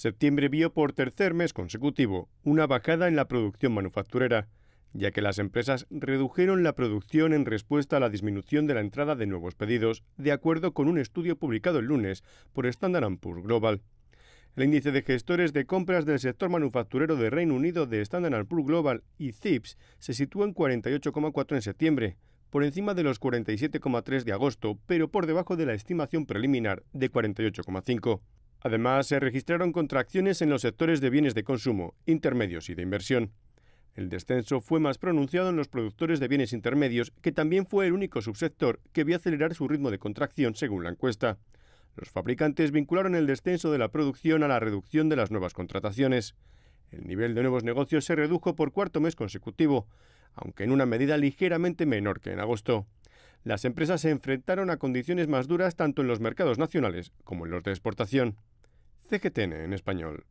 Septiembre vio por tercer mes consecutivo una bajada en la producción manufacturera, ya que las empresas redujeron la producción en respuesta a la disminución de la entrada de nuevos pedidos, de acuerdo con un estudio publicado el lunes por Standard Poor's Global. El índice de gestores de compras del sector manufacturero de Reino Unido de Standard Poor's Global y CIPS se sitúa en 48,4 en septiembre, por encima de los 47,3 de agosto, pero por debajo de la estimación preliminar de 48,5. Además, se registraron contracciones en los sectores de bienes de consumo, intermedios y de inversión. El descenso fue más pronunciado en los productores de bienes intermedios, que también fue el único subsector que vio acelerar su ritmo de contracción según la encuesta. Los fabricantes vincularon el descenso de la producción a la reducción de las nuevas contrataciones. El nivel de nuevos negocios se redujo por cuarto mes consecutivo, aunque en una medida ligeramente menor que en agosto. Las empresas se enfrentaron a condiciones más duras tanto en los mercados nacionales como en los de exportación tiene en español.